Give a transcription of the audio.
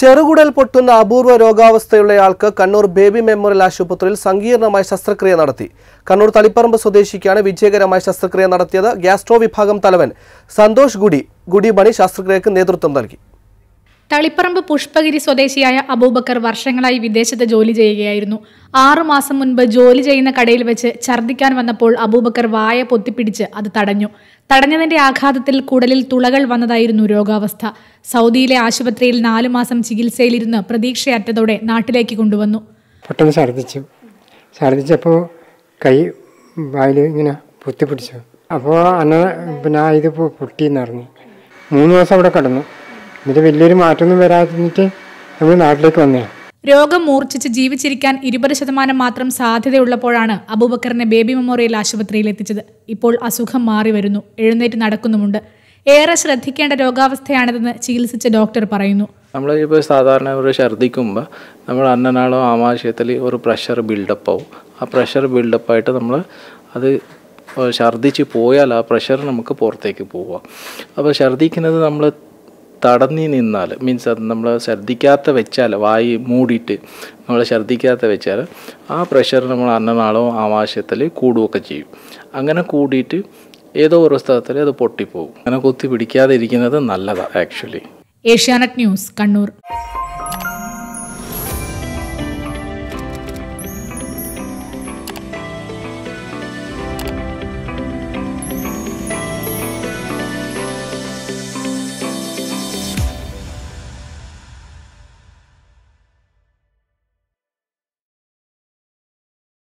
ചെറുകുടൽ പൊട്ടുന്ന അപൂർവ രോഗാവസ്ഥയുള്ളയാൾക്ക് Kannur baby memorial ആശുപത്രിയിൽ സങ്കീർണമായ ശസ്ത്രക്രിയ നടത്തി കണ്ണൂർ തളിപ്പറമ്പ് സ്വദേശിക്കാണ് വിജയകരമായ ശസ്ത്രക്രിയ നടത്തിയത് ഗ്യാസ്ട്രോ വിഭാഗം തലവൻ സന്തോഷ് ഗുഡി ഗുഡി ബണി ശസ്ത്രക്രിയക്ക് നേതൃത്വം നൽകി തളിപ്പറമ്പ് പുഷ്പഗിരി സ്വദേശിയായ അബൂബക്കർ വർഷങ്ങളായി വിദേശത്ത് ജോലി ചെയ്യുകയായിരുന്നു ആറുമാസം മുൻപ് ജോലി ചെയ്യുന്ന കടയിൽ വെച്ച് ഛർദ്ദിക്കാൻ വന്നപ്പോൾ അബൂബക്കർ വായ പൊത്തിപ്പിടിച്ച് അത് തടഞ്ഞു തടഞ്ഞതിന്റെ ആഘാതത്തിൽ കുടലിൽ തുളകൾ വന്നതായിരുന്നു രോഗാവസ്ഥ സൗദിയിലെ ആശുപത്രിയിൽ നാലു മാസം ചികിത്സയിലിരുന്ന് പ്രതീക്ഷയറ്റതോടെ നാട്ടിലേക്ക് കൊണ്ടുവന്നു പെട്ടെന്ന് ഛർദ്ദിച്ചു ഛർദ്ദിച്ചപ്പോൾ കൈ വായിൽ ഇങ്ങനെ പൊത്തിപ്പിടിച്ചു അപ്പോൾ അന്ന് പിന്നെ ഇത് പൊട്ടിന്നിറങ്ങി മൂന്ന് മാസം അവിടെ കിടന്നു എന്നിട്ട് വലിയൊരു മാറ്റമൊന്നും വരാതിട്ട് നമ്മൾ നാട്ടിലേക്ക് വന്നതാണ് രോഗം മൂർച്ഛിച്ച് ജീവിച്ചിരിക്കാൻ ഇരുപത് ശതമാനം മാത്രം സാധ്യതയുള്ളപ്പോഴാണ് അബൂബക്കറിനെ ബേബി മെമ്മോറിയൽ ആശുപത്രിയിൽ എത്തിച്ചത് ഇപ്പോൾ അസുഖം മാറി വരുന്നു എഴുന്നേറ്റ് നടക്കുന്നുമുണ്ട് ഏറെ ശ്രദ്ധിക്കേണ്ട രോഗാവസ്ഥയാണിതെന്ന് ചികിത്സിച്ച ഡോക്ടർ പറയുന്നു നമ്മൾ ഇപ്പോൾ സാധാരണ ഒരു ഛർദ്ദിക്കുമ്പോൾ നമ്മൾ അന്നനാളോ ആമാശയത്തിൽ ഒരു പ്രഷർ ബിൽഡപ്പ് ആവും ആ പ്രഷർ ബിൽഡപ്പ് ആയിട്ട് നമ്മൾ അത് ഛർദ്ദിച്ച് പോയാൽ ആ പ്രഷർ നമുക്ക് പുറത്തേക്ക് പോവാം അപ്പോൾ ഛർദ്ദിക്കുന്നത് നമ്മൾ തടഞ്ഞു നിന്നാൽ മീൻസ് അത് നമ്മൾ ശ്രദ്ധിക്കാത്ത വെച്ചാൽ വായി മൂടിയിട്ട് നമ്മൾ ശ്രദ്ധിക്കാത്ത വെച്ചാൽ ആ പ്രഷർ നമ്മൾ അന്നനാളോ ആവാശ്യത്തിൽ കൂടുകയൊക്കെ ചെയ്യും അങ്ങനെ കൂടിയിട്ട് ഏതോ ഒരു സ്ഥലത്തിൽ അത് പൊട്ടിപ്പോകും അങ്ങനെ കുത്തി പിടിക്കാതെ ഇരിക്കുന്നത് നല്ലതാണ് ആക്ച്വലി ഏഷ്യാനെറ്റ് ന്യൂസ് കണ്ണൂർ